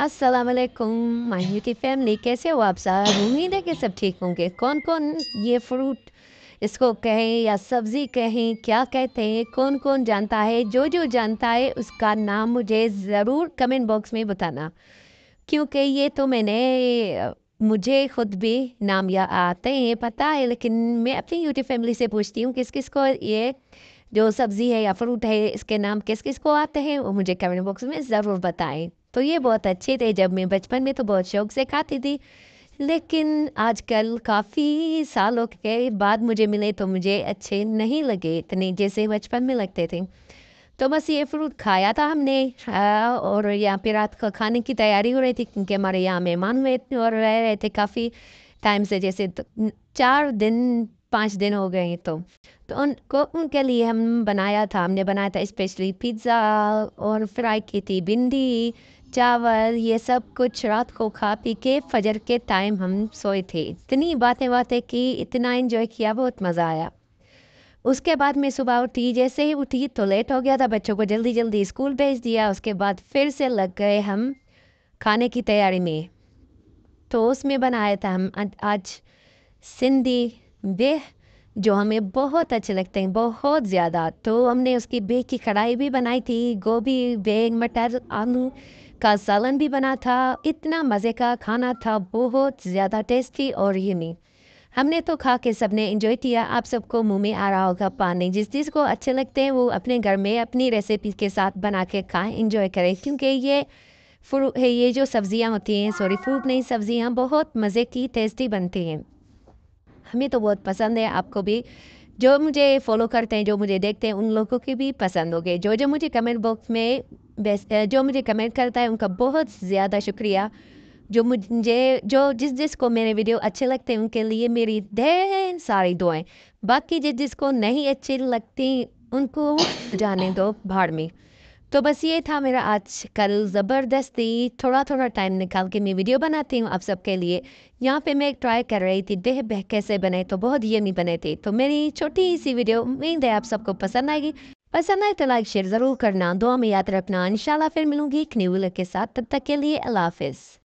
असलकुम my beauty family कैसे हो आप साहब उम्मीद है कि सब ठीक होंगे कौन कौन ये फ्रूट इसको कहें या सब्ज़ी कहें क्या कहते हैं कौन कौन जानता है जो जो जानता है उसका नाम मुझे ज़रूर कमेंट बॉक्स में बताना क्योंकि ये तो मैंने मुझे खुद भी नाम या आते हैं पता है लेकिन मैं अपनी यूटी फैमिली से पूछती हूँ किस किस को ये जो सब्ज़ी है या फ्रूट है इसके नाम किस किस को आते हैं वो मुझे कमेंट बॉक्स में ज़रूर बताएं तो ये बहुत अच्छे थे जब मैं बचपन में तो बहुत शौक से खाती थी लेकिन आजकल काफ़ी सालों के बाद मुझे मिले तो मुझे अच्छे नहीं लगे इतने जैसे बचपन में लगते थे तो बस ये फ्रूट खाया था हमने और यहाँ पे रात को खाने की तैयारी हो रही थी क्योंकि हमारे यहाँ मेहमान हुए और रह रहे थे काफ़ी टाइम से जैसे चार दिन पाँच दिन हो गए तो तो उनको उनके लिए हम बनाया था हमने बनाया था स्पेशली पिज़्ज़ा और फ्राई की थी भिंडी चावल ये सब कुछ रात को खा पी के फजर के टाइम हम सोए थे इतनी बातें बातें की इतना इन्जॉय किया बहुत मज़ा आया उसके बाद मैं सुबह उठी जैसे ही उठी तो लेट हो गया था बच्चों को जल्दी जल्दी स्कूल भेज दिया उसके बाद फिर से लग गए हम खाने की तैयारी में तो उसमें बनाया था हम आज सिंधी बेह जो हमें बहुत अच्छे लगते हैं बहुत ज़्यादा तो हमने उसकी बेह की कढ़ाई भी बनाई थी गोभी बेग मटर आलू का सालन भी बना था इतना मज़े का खाना था बहुत ज़्यादा टेस्टी और यूनिक हमने तो खा के सबने इन्जॉय किया आप सबको मुंह में आ रहा होगा पानी जिस चीज़ को अच्छे लगते हैं वो अपने घर में अपनी रेसिपी के साथ बना के खाएँ इंजॉय करें क्योंकि ये फ्रू है ये जो सब्ज़ियाँ होती हैं सॉरी फ्रूट नहीं सब्ज़ियाँ बहुत मज़े की टेस्टी बनती हैं हमें तो बहुत पसंद है आपको भी जो मुझे फॉलो करते हैं जो मुझे देखते हैं उन लोगों के भी पसंद हो गए जो जो मुझे कमेंट बॉक्स में जो मुझे कमेंट करता है उनका बहुत ज़्यादा शुक्रिया जो मुझे जो जिस जिसको मेरे वीडियो अच्छे लगते हैं उनके लिए मेरी ढेर सारी दुआएं बाकी जिस जिसको नहीं अच्छी लगती उनको जाने दो भाड़ में तो बस ये था मेरा आज कल ज़बरदस्ती थोड़ा थोड़ा टाइम निकाल के मैं वीडियो बनाती हूँ आप सबके लिए यहाँ पे मैं एक ट्राई कर रही थी देह बह कैसे बने तो बहुत यमी बने थे तो मेरी छोटी सी वीडियो उम्मीद है आप सबको पसंद आएगी पसंद आए तो लाइक शेयर ज़रूर करना दुआ में याद रखना इन फिर मिलूंगी एक न्यू के साथ तब तक के लिए अल्लाह हाफिज़